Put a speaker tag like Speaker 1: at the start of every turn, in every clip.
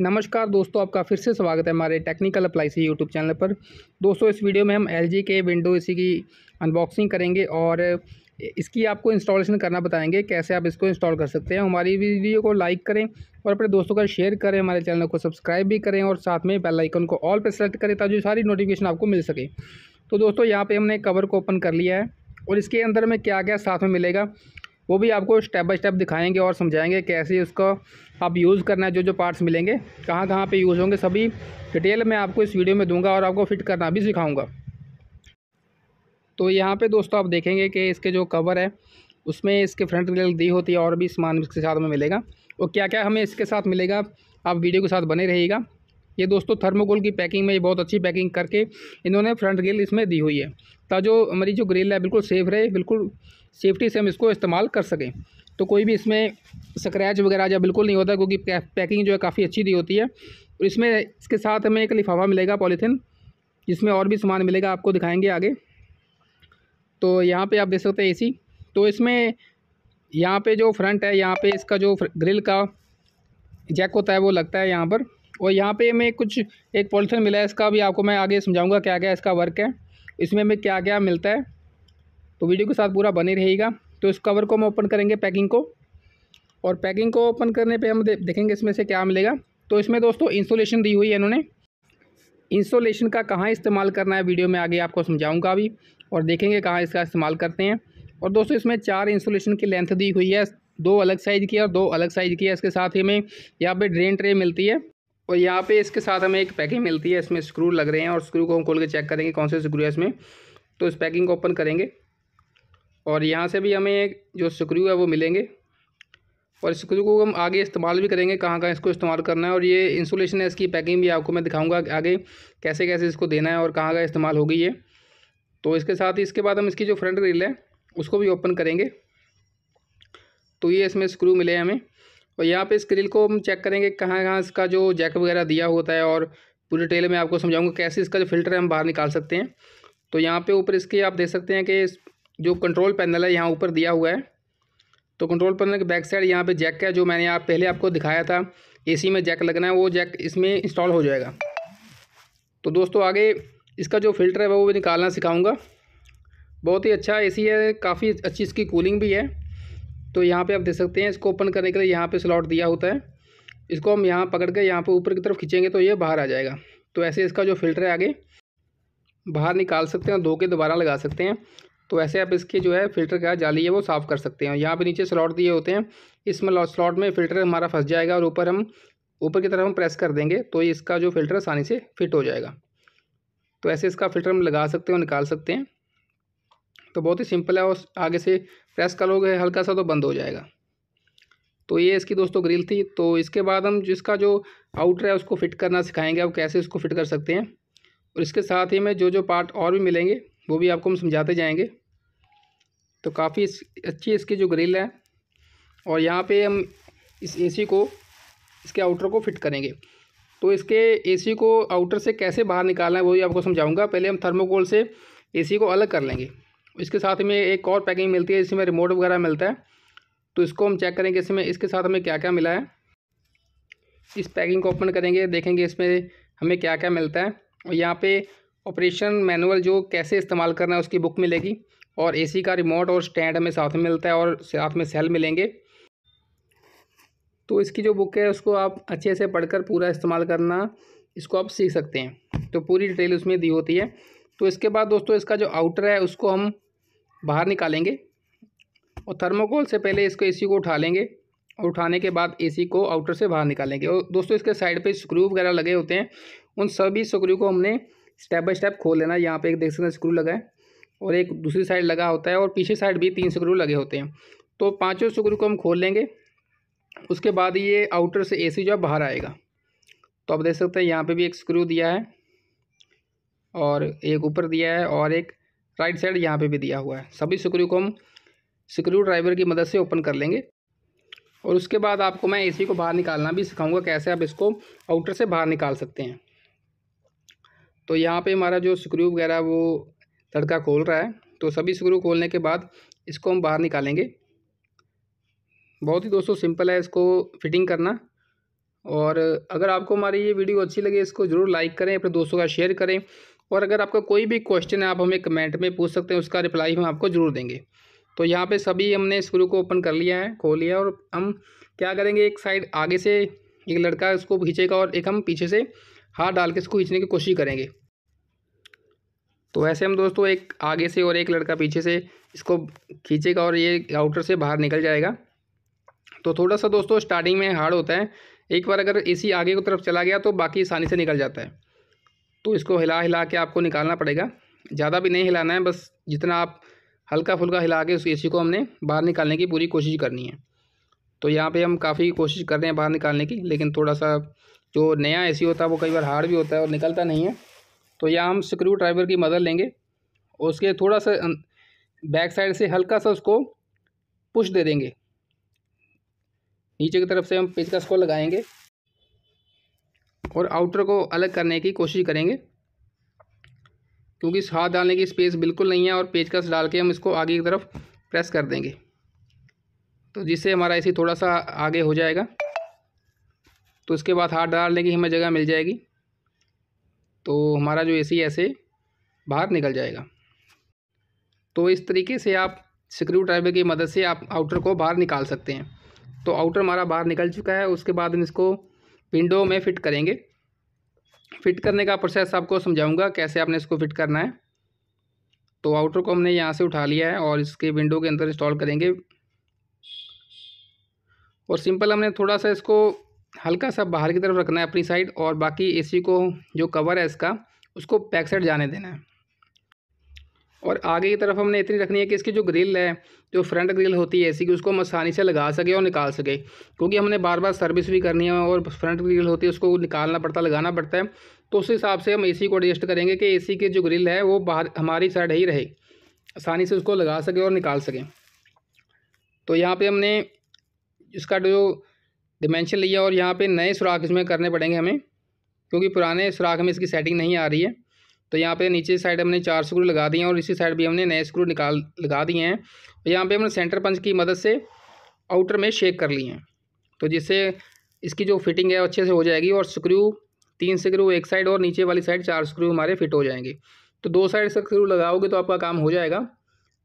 Speaker 1: नमस्कार दोस्तों आपका फिर से स्वागत है हमारे टेक्निकल अप्लाई से यूट्यूब चैनल पर दोस्तों इस वीडियो में हम एल के विंडो इसी की अनबॉक्सिंग करेंगे और इसकी आपको इंस्टॉलेशन करना बताएंगे कैसे आप इसको इंस्टॉल कर सकते हैं हमारी वीडियो को लाइक करें और अपने दोस्तों का शेयर करें हमारे चैनल को सब्सक्राइब भी करें और साथ में बेलाइकन को ऑल पर सेलेक्ट करें ताकि सारी नोटिफिकेशन आपको मिल सके तो दोस्तों यहाँ पर हमने कवर को ओपन कर लिया है और इसके अंदर में क्या क्या साथ में मिलेगा वो भी आपको स्टेप बाई स्टेप दिखाएँगे और समझाएँगे कैसे उसका आप यूज़ करना है जो जो पार्ट्स मिलेंगे कहाँ कहाँ पे यूज़ होंगे सभी डिटेल मैं आपको इस वीडियो में दूंगा और आपको फिट करना भी सिखाऊंगा तो यहाँ पे दोस्तों आप देखेंगे कि इसके जो कवर है उसमें इसके फ्रंट ग्रिल दी होती है और भी सामान इसके साथ में मिलेगा और क्या क्या हमें इसके साथ मिलेगा आप वीडियो के साथ बने रहिएगा ये दोस्तों थर्मोकोल की पैकिंग में ये बहुत अच्छी पैकिंग करके इन्होंने फ्रंट ग्रिल इसमें दी हुई है ताजो हमारी जो ग्रिल है बिल्कुल सेफ़ रहे बिल्कुल सेफ्टी से हम इसको इस्तेमाल कर सकें तो कोई भी इसमें स्क्रैच वगैरह जो बिल्कुल नहीं होता क्योंकि पैकिंग जो है काफ़ी अच्छी दी होती है और इसमें इसके साथ हमें एक लिफाफा मिलेगा पॉलीथीन जिसमें और भी सामान मिलेगा आपको दिखाएंगे आगे तो यहाँ पे आप देख सकते हैं ए तो इसमें यहाँ पे जो फ्रंट है यहाँ पे इसका जो ग्रिल का जैक होता है वो लगता है यहाँ पर और यहाँ पे हमें कुछ एक पॉलीथीन मिला है इसका भी आपको मैं आगे समझाऊँगा क्या क्या इसका वर्क है इसमें हमें क्या क्या मिलता है तो वीडियो के साथ पूरा बने रहेगा तो इस कवर को हम ओपन करेंगे पैकिंग को और पैकिंग को ओपन करने पे हम देखेंगे इसमें से क्या मिलेगा तो इसमें दोस्तों इंसोलेशन दी हुई है इन्होंने इंसोलेशन का कहाँ इस्तेमाल करना है वीडियो में आगे आपको समझाऊंगा अभी और देखेंगे कहाँ इसका इस्तेमाल करते हैं और दोस्तों इसमें चार इंसोलेशन की लेंथ दी हुई है दो अलग साइज़ की और दो अलग साइज़ की है इसके साथ ही हमें यहाँ पे ड्रेन ट्रे मिलती है और यहाँ पे इसके साथ हमें एक पैकिंग मिलती है इसमें स्क्रू लग रहे हैं और स्क्रू को हम खोल के चेक करेंगे कौन से स्क्रू है इसमें तो इस पैकिंग को ओपन करेंगे और यहाँ से भी हमें जो स्क्रू है वो मिलेंगे और स्क्रू को हम आगे इस्तेमाल भी करेंगे कहाँ कहाँ इसको इस्तेमाल करना है और ये इंसुलेशन है इसकी पैकिंग भी आपको मैं दिखाऊंगा आगे कैसे कैसे इसको देना है और कहाँ कहाँ इस्तेमाल होगी ये तो इसके साथ ही इसके बाद हम इसकी जो फ्रंट ग्रिल है उसको भी ओपन करेंगे तो ये इसमें स्क्रू मिले हमें और यहाँ पर इस ग्रिल को हम चेक करेंगे कहाँ कहाँ इसका जो जैक वगैरह दिया होता है और पूरी डिटेल में आपको समझाऊँगा कैसे इसका जो फिल्टर है हम बाहर निकाल सकते हैं तो यहाँ पर ऊपर इसके आप देख सकते हैं कि जो कंट्रोल पैनल है यहाँ ऊपर दिया हुआ है तो कंट्रोल पैनल के बैक साइड यहाँ पे जैक है जो मैंने आप पहले आपको दिखाया था एसी में जैक लगना है वो जैक इसमें इंस्टॉल हो जाएगा तो दोस्तों आगे इसका जो फिल्टर है वो भी निकालना सिखाऊंगा बहुत ही अच्छा ए है काफ़ी अच्छी इसकी कूलिंग भी है तो यहाँ पर आप देख सकते हैं इसको ओपन करने के लिए यहाँ पर स्लॉट दिया होता है इसको हम यहाँ पकड़ के यहाँ पर ऊपर की तरफ खींचेंगे तो ये बाहर आ जाएगा तो ऐसे इसका जो फिल्टर है आगे बाहर निकाल सकते हैं धो के दोबारा लगा सकते हैं तो ऐसे आप इसके जो है फ़िल्टर का जाली है वो साफ़ कर सकते हैं यहाँ पे नीचे स्लॉट दिए होते हैं इस स्लॉट में फ़िल्टर हमारा फंस जाएगा और ऊपर हम ऊपर की तरफ हम प्रेस कर देंगे तो इसका जो फ़िल्टर आसानी से फिट हो जाएगा तो ऐसे इसका फ़िल्टर हम लगा सकते हैं और निकाल सकते हैं तो बहुत ही सिंपल है और आगे से प्रेस करोगे हल्का सा तो बंद हो जाएगा तो ये इसकी दोस्तों ग्रिल थी तो इसके बाद हम जिसका जो आउटर है उसको फिट करना सिखाएंगे अब कैसे उसको फिट कर सकते हैं और इसके साथ ही में जो जो पार्ट और भी मिलेंगे वो भी आपको हम समझाते जाएंगे तो काफ़ी इस, अच्छी इसकी जो ग्रिल है और यहाँ पे हम इस एसी को इसके आउटर को फिट करेंगे तो इसके एसी को आउटर से कैसे बाहर निकालना है वो भी आपको समझाऊंगा पहले हम थर्मोकोल से एसी को अलग कर लेंगे इसके साथ में एक और पैकिंग मिलती है जिसमें रिमोट वगैरह मिलता है तो इसको हम चेक करेंगे इसमें इसके साथ हमें क्या क्या मिला है इस पैकिंग को ओपन करेंगे देखेंगे इसमें हमें क्या क्या मिलता है और यहाँ पर ऑपरेशन मैनुअल जो कैसे इस्तेमाल करना है उसकी बुक मिलेगी और एसी का रिमोट और स्टैंड हमें साथ में मिलता है और साथ में सेल मिलेंगे तो इसकी जो बुक है उसको आप अच्छे से पढ़कर पूरा इस्तेमाल करना इसको आप सीख सकते हैं तो पूरी डिटेल उसमें दी होती है तो इसके बाद दोस्तों इसका जो आउटर है उसको हम बाहर निकालेंगे और थर्मोकोल से पहले इसको ए को उठा लेंगे और उठाने के बाद एसी को आउटर से बाहर निकालेंगे और दोस्तों इसके साइड पे स्क्रू वगैरह लगे होते हैं उन सभी स्क्रू को हमने स्टेप बाय स्टेप खोल लेना यहाँ पे एक देख सकते हैं स्क्रू लगा है और एक दूसरी साइड लगा होता है और पीछे साइड भी तीन स्क्रू लगे होते हैं तो पाँचों स्क्रू को हम खोल लेंगे उसके बाद ये आउटर से ए जो है बाहर आएगा तो आप देख सकते हैं यहाँ पर भी एक स्क्रू दिया है और एक ऊपर दिया है और एक राइट साइड यहाँ पर भी दिया हुआ है सभी स्क्रू को हम स्क्रू ड्राइवर की मदद से ओपन कर लेंगे और उसके बाद आपको मैं एसी को बाहर निकालना भी सिखाऊंगा कैसे आप इसको आउटर से बाहर निकाल सकते हैं तो यहाँ पे हमारा जो स्क्रू वगैरह वो तड़का खोल रहा है तो सभी स्क्रू खोलने के बाद इसको हम बाहर निकालेंगे बहुत ही दोस्तों सिंपल है इसको फिटिंग करना और अगर आपको हमारी ये वीडियो अच्छी लगे इसको ज़रूर लाइक करें अपने दोस्तों का शेयर करें और अगर आपका कोई भी क्वेश्चन है आप हमें कमेंट में पूछ सकते हैं उसका रिप्लाई हम आपको ज़रूर देंगे तो यहाँ पे सभी हमने स्क्रू को ओपन कर लिया है खोल लिया और हम क्या करेंगे एक साइड आगे से एक लड़का उसको खींचेगा और एक हम पीछे से हाथ डाल के इसको खींचने की कोशिश करेंगे तो ऐसे हम दोस्तों एक आगे से और एक लड़का पीछे से इसको खींचेगा और ये आउटर से बाहर निकल जाएगा तो थोड़ा सा दोस्तों स्टार्टिंग में हार्ड होता है एक बार अगर एसी आगे की तरफ चला गया तो बाकी आसानी से निकल जाता है तो इसको हिला हिला के आपको निकालना पड़ेगा ज़्यादा भी नहीं हिलाना है बस जितना आप हल्का फुल्का हिला के उस एसी को हमने बाहर निकालने की पूरी कोशिश करनी है तो यहाँ पे हम काफ़ी कोशिश कर रहे हैं बाहर निकालने की लेकिन थोड़ा सा जो नया ए e होता है वो कई बार हार्ड भी होता है और निकलता नहीं है तो यहाँ हम स्क्रू ड्राइवर की मदद लेंगे और उसके थोड़ा सा बैक अं, साइड से हल्का सा उसको पुश दे देंगे नीचे की तरफ से हम पेचकस को लगाएंगे और आउटर को अलग करने की कोशिश करेंगे क्योंकि हाथ डालने की स्पेस बिल्कुल नहीं है और पेचकस डाल के हम इसको आगे की तरफ प्रेस कर देंगे तो जिससे हमारा ऐसी e थोड़ा सा आगे हो जाएगा तो इसके बाद हाथ डालने की हमें जगह मिल जाएगी तो हमारा जो एसी ऐसे बाहर निकल जाएगा तो इस तरीके से आप स्क्रू ड्राइवर की मदद से आप आउटर को बाहर निकाल सकते हैं तो आउटर हमारा बाहर निकल चुका है उसके बाद हम इसको विंडो में फिट करेंगे फिट करने का प्रोसेस आपको समझाऊंगा कैसे आपने इसको फिट करना है तो आउटर को हमने यहाँ से उठा लिया है और इसके विंडो के अंदर इंस्टॉल करेंगे और सिंपल हमने थोड़ा सा इसको हल्का सा बाहर की तरफ रखना है अपनी साइड और बाकी एसी को जो कवर है इसका उसको बैक साइड जाने देना है और आगे की तरफ हमने इतनी रखनी है कि इसकी जो ग्रिल है जो फ्रंट ग्रिल होती है एसी की उसको हम आसानी से लगा सके और निकाल सके क्योंकि हमने बार बार सर्विस भी करनी है और फ्रंट ग्रिल होती है उसको निकालना पड़ता है लगाना पड़ता है तो उस हिसाब से हम ए को एडजस्ट करेंगे कि ए की जो ग्रिल है वो बाहर हमारी साइड ही रहे आसानी से उसको लगा सकें और निकाल सकें तो यहाँ पर हमने इसका जो डिमेंशन लिया और यहाँ पे नए सुराख इसमें करने पड़ेंगे हमें क्योंकि पुराने सुराख में इसकी सेटिंग नहीं आ रही है तो यहाँ पे नीचे साइड हमने चार स्क्रू लगा दिए हैं और इसी साइड भी हमने नए स्क्रू निकाल लगा दिए हैं और यहाँ पे हमने सेंटर पंच की मदद से आउटर में शेक कर लिए हैं तो जिससे इसकी जो फिटिंग है अच्छे से हो जाएगी और स्क्रू तीन स्क्रू एक साइड और नीचे वाली साइड चार स्क्रू हमारे फिट हो जाएंगे तो दो साइड से स्क्रू लगाओगे तो आपका काम हो जाएगा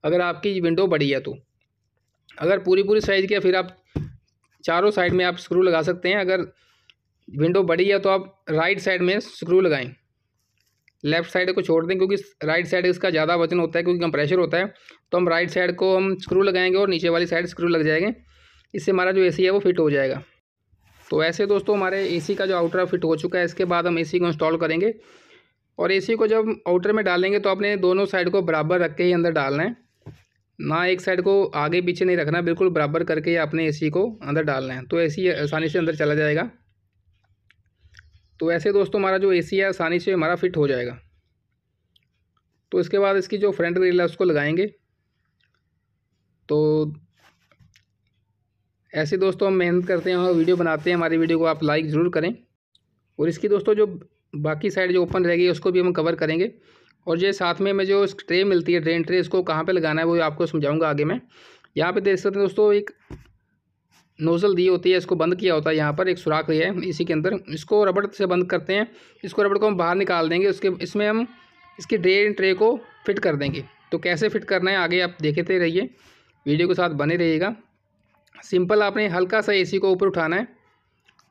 Speaker 1: अगर आपकी विंडो बड़ी है तो अगर पूरी पूरी साइज़ की फिर आप चारों साइड में आप स्क्रू लगा सकते हैं अगर विंडो बड़ी है तो आप राइट साइड में स्क्रू लगाएं लेफ्ट साइड को छोड़ दें क्योंकि राइट साइड इसका ज़्यादा वजन होता है क्योंकि कंप्रेशर होता है तो हम राइट साइड को हम स्क्रू लगाएंगे और नीचे वाली साइड स्क्रू लग जाएंगे इससे हमारा जो ए है वो फिट हो जाएगा तो ऐसे दोस्तों हमारे ए का जो आउटर फिट हो चुका है इसके बाद हम ए को इंस्टॉल करेंगे और ए को जब आउटर में डालेंगे तो आपने दोनों साइड को बराबर रख के ही अंदर डालना है ना एक साइड को आगे पीछे नहीं रखना बिल्कुल बराबर करके अपने ए को अंदर डालना है तो ए आसानी से अंदर चला जाएगा तो ऐसे दोस्तों हमारा जो ए है आसानी से हमारा फिट हो जाएगा तो इसके बाद इसकी जो फ्रंट ग्रिल है उसको लगाएंगे तो ऐसे दोस्तों हम मेहनत करते हैं और वीडियो बनाते हैं हमारी वीडियो को आप लाइक ज़रूर करें और इसकी दोस्तों जो बाकी साइड जो ओपन रहेगी उसको भी हम कवर करेंगे और ये साथ में मैं जो ट्रे मिलती है ड्रेन ट्रे इसको कहाँ पे लगाना है वो आपको समझाऊंगा आगे मैं यहाँ पे देख सकते हैं दोस्तों एक नोज़ल दी होती है इसको बंद किया होता है यहाँ पर एक सुराख लिया है इसी के अंदर इसको रबड़ से बंद करते हैं इसको रबड़ को हम बाहर निकाल देंगे उसके इसमें हम इसकी ड्रेन ट्रे को फिट कर देंगे तो कैसे फिट करना है आगे आप देखते रहिए वीडियो के साथ बने रहिएगा सिंपल आपने हल्का सा ए को ऊपर उठाना है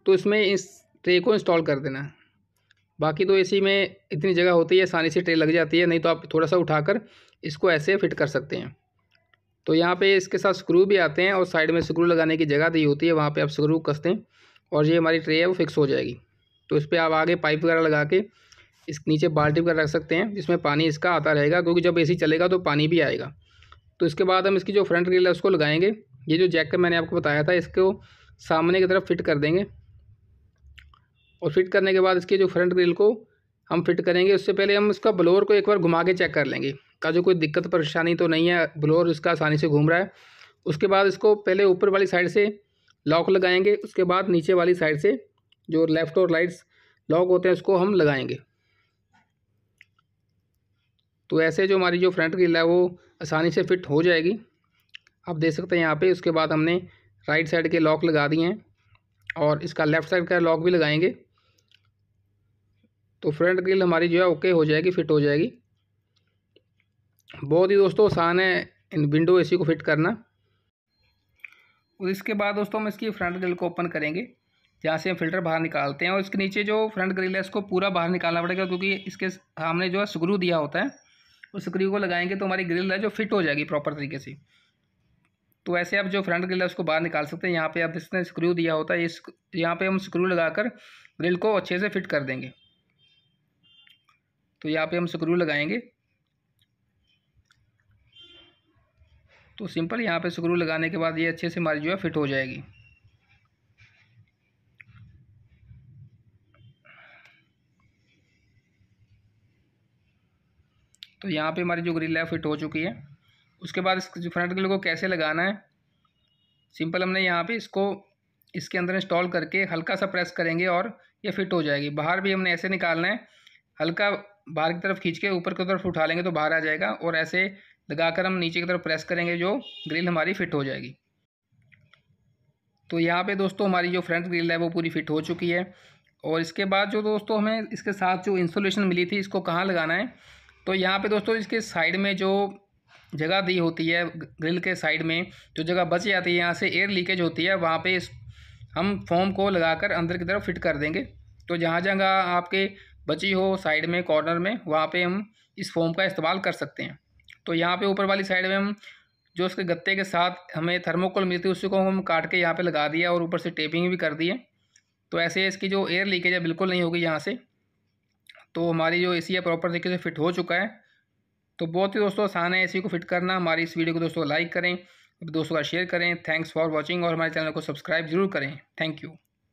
Speaker 1: तो इसमें इस ट्रे को इंस्टॉल कर देना है बाकी तो एसी में इतनी जगह होती है आसानी से ट्रे लग जाती है नहीं तो आप थोड़ा सा उठाकर इसको ऐसे फिट कर सकते हैं तो यहाँ पे इसके साथ स्क्रू भी आते हैं और साइड में स्क्रू लगाने की जगह दी होती है वहाँ पे आप स्क्रू कसते हैं और ये हमारी ट्रे है वो फिक्स हो जाएगी तो इस पर आप आगे पाइप वगैरह लगा के इस नीचे बाल्टी वगैरह रख सकते हैं जिसमें पानी इसका आता रहेगा क्योंकि जब एसी चलेगा तो पानी भी आएगा तो इसके बाद हम इसकी जो फ्रंट ग्रिल है उसको लगाएंगे ये जो जैक मैंने आपको बताया था इसको सामने की तरफ फिट कर देंगे और फिट करने के बाद इसके जो फ्रंट ग्रिल को हम फिट करेंगे उससे पहले हम इसका ब्लोअर को एक बार घुमा के चेक कर लेंगे का जो कोई दिक्कत परेशानी तो नहीं है ब्लोअर इसका आसानी से घूम रहा है उसके बाद इसको पहले ऊपर वाली साइड से लॉक लगाएंगे उसके बाद नीचे वाली साइड से जो लेफ़्ट और राइट लॉक होते हैं उसको हम लगाएंगे तो ऐसे जो हमारी जो फ्रंट ग्रिल है वो आसानी से फिट हो जाएगी आप देख सकते हैं यहाँ पे उसके बाद हमने राइट साइड के लॉक लगा दिए हैं और इसका लेफ़्ट साइड का लॉक भी लगाएंगे तो फ्रंट ग्रिल हमारी जो है ओके हो जाएगी फिट हो जाएगी बहुत ही दोस्तों आसान है इन विंडो एसी को फिट करना और इसके बाद दोस्तों हम इसकी फ्रंट ग्रिल को ओपन करेंगे जहाँ से हम फिल्टर बाहर निकालते हैं और इसके नीचे जो फ्रंट ग्रिल है इसको पूरा बाहर निकालना पड़ेगा क्योंकि इसके सामने जो है स्क्रू दिया होता है उस स्क्रू को लगाएंगे तो हमारी ग्रिल है जो फिट हो जाएगी प्रॉपर तरीके से तो ऐसे आप जो फ्रंट ग्रिल है उसको बाहर निकाल सकते हैं यहाँ पे आप जिसने स्क्रू दिया होता है इस यहाँ पे हम स्क्रू लगाकर ग्रिल को अच्छे से फिट कर देंगे तो यहाँ पे हम स्क्रू लगाएंगे तो सिंपल यहाँ पे स्क्रू लगाने के बाद ये अच्छे से हमारी जो है फिट हो जाएगी तो यहाँ पे हमारी जो ग्रिल है फिट हो चुकी है उसके बाद इस फ्रंट ग्रिल को कैसे लगाना है सिंपल हमने यहाँ पे इसको इसके अंदर इंस्टॉल करके हल्का सा प्रेस करेंगे और ये फिट हो जाएगी बाहर भी हमने ऐसे निकालना है हल्का बाहर की तरफ खींच के ऊपर की तरफ उठा लेंगे तो बाहर आ जाएगा और ऐसे लगाकर हम नीचे की तरफ प्रेस करेंगे जो ग्रिल हमारी फिट हो जाएगी तो यहाँ पे दोस्तों हमारी जो फ्रंट ग्रिल है वो पूरी फिट हो चुकी है और इसके बाद जो दोस्तों हमें इसके साथ जो इंस्टोलेशन मिली थी इसको कहाँ लगाना है तो यहाँ पे दोस्तों इसके साइड में जो जगह दी होती है ग्रिल के साइड में जो जगह बच जाती है यहाँ से एयर लीकेज होती है वहाँ पे हम फोम को लगाकर अंदर की तरफ फिट कर देंगे तो जहाँ जगह आपके बची हो साइड में कॉर्नर में वहाँ पे हम इस फोम का इस्तेमाल कर सकते हैं तो यहाँ पे ऊपर वाली साइड में हम जो उसके गत्ते के साथ हमें थर्मोकोल मिलती है उसको हम काट के यहाँ पे लगा दिया और ऊपर से टेपिंग भी कर दी है तो ऐसे इसकी जो एयर लीकेज है बिल्कुल नहीं होगी यहाँ से तो हमारी जो ए है प्रॉपर तरीके से फिट हो चुका है तो बहुत ही दोस्तों आसान है ए को फिट करना हमारी इस वीडियो को दोस्तों लाइक करें दोस्तों का शेयर करें थैंक्स फॉर वॉचिंग और हमारे चैनल को सब्सक्राइब जरूर करें थैंक यू